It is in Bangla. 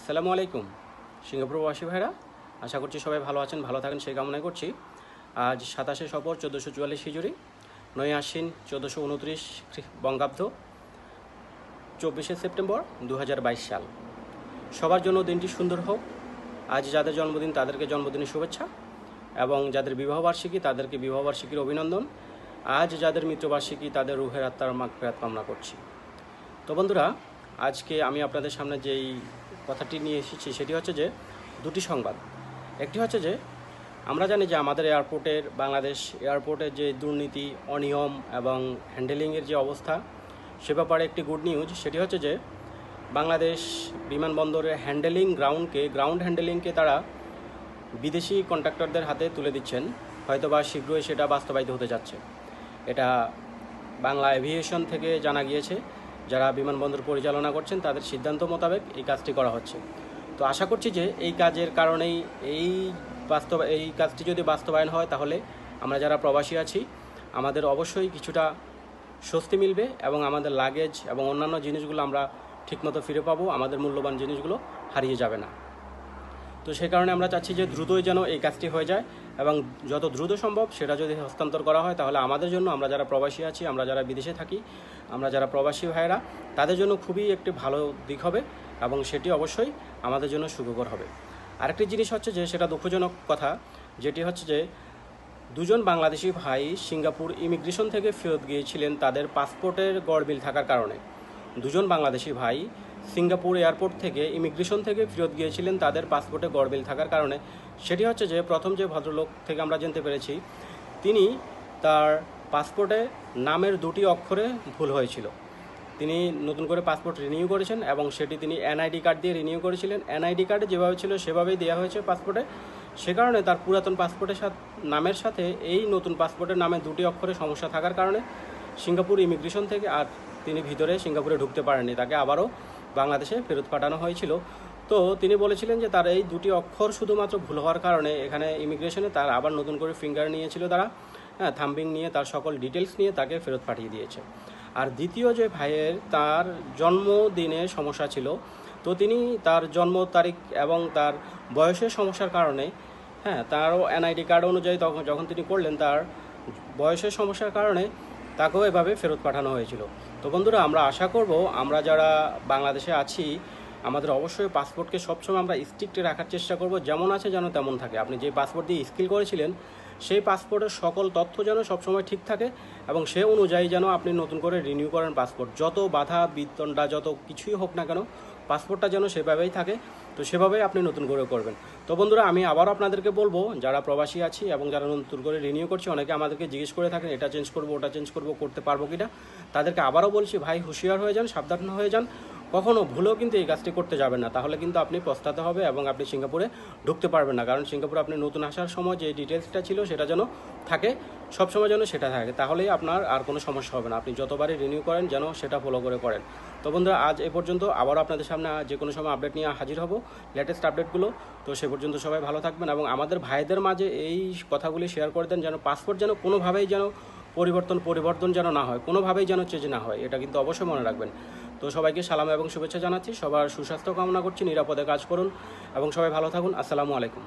আসসালামু আলাইকুম সিঙ্গাপুরবাসী ভাইরা আশা করছি সবাই ভালো আছেন ভালো থাকেন সেই কামনাই করছি আজ সাতাশে সফর চোদ্দোশো চুয়াল্লিশ হিজুরি নয় আশ্বিন চোদ্দোশো উনত্রিশ বঙ্গাব্দ চব্বিশে সেপ্টেম্বর দু সাল সবার জন্য দিনটি সুন্দর হোক আজ যাদের জন্মদিন তাদেরকে জন্মদিনের শুভেচ্ছা এবং যাদের বিবাহবার্ষিকী তাদেরকে বিবাহবার্ষিকীর অভিনন্দন আজ যাদের মিত্রবার্ষিকী তাদের রুহের আত্মার মাঘ ফেরাত কামনা করছি তো বন্ধুরা আজকে আমি আপনাদের সামনে যেই কথাটি নিয়ে এসেছি সেটি হচ্ছে যে দুটি সংবাদ একটি হচ্ছে যে আমরা জানি যে আমাদের এয়ারপোর্টের বাংলাদেশ এয়ারপোর্টের যে দুর্নীতি অনিয়ম এবং হ্যান্ডেলিংয়ের যে অবস্থা সে ব্যাপারে একটি গুড নিউজ সেটি হচ্ছে যে বাংলাদেশ বিমানবন্দরের হ্যান্ডেলিং গ্রাউন্ডকে গ্রাউন্ড হ্যান্ডেলিংকে তারা বিদেশি কন্ট্রাক্টরদের হাতে তুলে দিচ্ছেন হয়তো বা শীঘ্রই সেটা বাস্তবায়িত হতে যাচ্ছে এটা বাংলা এভিয়েশন থেকে জানা গিয়েছে যারা বিমানবন্দর পরিচালনা করছেন তাদের সিদ্ধান্ত মোতাবেক এই কাজটি করা হচ্ছে তো আশা করছি যে এই কাজের কারণেই এই বাস্তব এই কাজটি যদি বাস্তবায়ন হয় তাহলে আমরা যারা প্রবাসী আছি আমাদের অবশ্যই কিছুটা স্বস্তি মিলবে এবং আমাদের লাগেজ এবং অন্যান্য জিনিসগুলো আমরা ঠিকমতো ফিরে পাবো আমাদের মূল্যবান জিনিসগুলো হারিয়ে যাবে না তো সে কারণে আমরা চাচ্ছি যে দ্রুতই যেন এই কাজটি হয়ে যায় এবং যত দ্রুত সম্ভব সেটা যদি হস্তান্তর করা হয় তাহলে আমাদের জন্য আমরা যারা প্রবাসী আছি আমরা যারা বিদেশে থাকি আমরা যারা প্রবাসী ভাইয়েরা তাদের জন্য খুবই একটি ভালো দিক হবে এবং সেটি অবশ্যই আমাদের জন্য সুখকর হবে আরেকটি জিনিস হচ্ছে যে সেটা দুঃখজনক কথা যেটি হচ্ছে যে দুজন বাংলাদেশি ভাই সিঙ্গাপুর ইমিগ্রেশন থেকে ফেরত গিয়েছিলেন তাদের পাসপোর্টের গড়বিল থাকার কারণে দুজন বাংলাদেশি ভাই সিঙ্গাপুর এয়ারপোর্ট থেকে ইমিগ্রেশন থেকে ফেরত গিয়েছিলেন তাদের পাসপোর্টে গড়বিল থাকার কারণে সেটি হচ্ছে যে প্রথম যে ভদ্রলোক থেকে আমরা জানতে পেরেছি তিনি তার পাসপোর্টে নামের দুটি অক্ষরে ভুল হয়েছিল তিনি নতুন করে পাসপোর্ট রিনিউ করেছেন এবং সেটি তিনি এনআইডি কার্ড দিয়ে রিনিউ করেছিলেন এনআইডি কার্ডে যেভাবে ছিল সেভাবেই দেওয়া হয়েছে পাসপোর্টে সে কারণে তার পুরাতন পাসপোর্টের সাথে নামের সাথে এই নতুন পাসপোর্টের নামে দুটি অক্ষরে সমস্যা থাকার কারণে সিঙ্গাপুর ইমিগ্রেশন থেকে আর তিনি ভিতরে সিঙ্গাপুরে ঢুকতে পারেননি তাকে আবারও বাংলাদেশে ফেরত পাঠানো হয়েছিল তো তিনি বলেছিলেন যে তার এই দুটি অক্ষর শুধুমাত্র ভুল হওয়ার কারণে এখানে ইমিগ্রেশনে তার আবার নতুন করে ফিঙ্গার নিয়েছিল তারা হ্যাঁ থাম্বিং নিয়ে তার সকল ডিটেলস নিয়ে তাকে ফেরত পাঠিয়ে দিয়েছে আর দ্বিতীয় যে ভাইয়ের তার জন্মদিনে সমস্যা ছিল তো তিনি তার জন্ম তারিখ এবং তার বয়সের সমস্যার কারণে হ্যাঁ তারও এনআইডি কার্ড অনুযায়ী তখন যখন তিনি করলেন তার বয়সের সমস্যার কারণে তাকেও এভাবে ফেরত পাঠানো হয়েছিল তো বন্ধুরা আমরা আশা করব আমরা যারা বাংলাদেশে আছি আমাদের অবশ্যই পাসপোর্টকে সবসময় আমরা স্ট্রিক্টে রাখার চেষ্টা করব যেমন আছে যেন তেমন থাকে আপনি যে পাসপোর্ট দিয়ে স্কিল করেছিলেন সেই পাসপোর্টের সকল তথ্য যেন সবসময় ঠিক থাকে এবং সে অনুযায়ী যেন আপনি নতুন করে রিনিউ করেন পাসপোর্ট যত বাধা বিতণ্ডা যত কিছুই হোক না কেন পাসপোর্টটা যেন সেভাবেই থাকে তো সেভাবেই আপনি নতুন করে করবেন তো বন্ধুরা আমি আবারও আপনাদেরকে বলবো যারা প্রবাসী আছি এবং যারা নতুন করে রিনিউ করছে অনেকে আমাদেরকে জিজ্ঞেস করে থাকেন এটা চেঞ্জ করবো ওটা চেঞ্জ করবো করতে পারবো কি না তাদেরকে আবারও বলছি ভাই হুঁশিয়ার হয়ে যান সাবধান হয়ে যান কখনো ভুলেও কিন্তু এই কাজটি করতে যাবেন না তাহলে কিন্তু আপনি পস্তাতে হবে এবং আপনি সিঙ্গাপুরে ঢুকতে পারবেন না কারণ সিঙ্গাপুরে আপনি নতুন আসার সময় যে ডিটেলসটা ছিল সেটা যেন থাকে সবসময় যেন সেটা থাকে তাহলেই আপনার আর কোনো সমস্যা হবে না আপনি যতবারই রিনিউ করেন যেন সেটা ফলো করে করেন তো বন্ধুরা আজ এ পর্যন্ত আবারও আপনাদের সামনে যে কোনো সময় আপডেট নিয়ে হাজির হব লেটেস্ট আপডেটগুলো তো সে পর্যন্ত সবাই ভালো থাকবেন এবং আমাদের ভাইদের মাঝে এই কথাগুলি শেয়ার করে দেন যেন পাসপোর্ট যেন কোনোভাবেই যেন পরিবর্তন পরিবর্তন যেন না হয় কোনোভাবেই যেন চেঞ্জ না হয় এটা কিন্তু অবশ্যই মনে রাখবেন তো সবাইকে সালাম এবং শুভেচ্ছা জানাচ্ছি সবার সুস্বাস্থ্য কামনা করছি নিরাপদে কাজ করুন এবং সবাই ভালো থাকুন আসসালামু আলাইকুম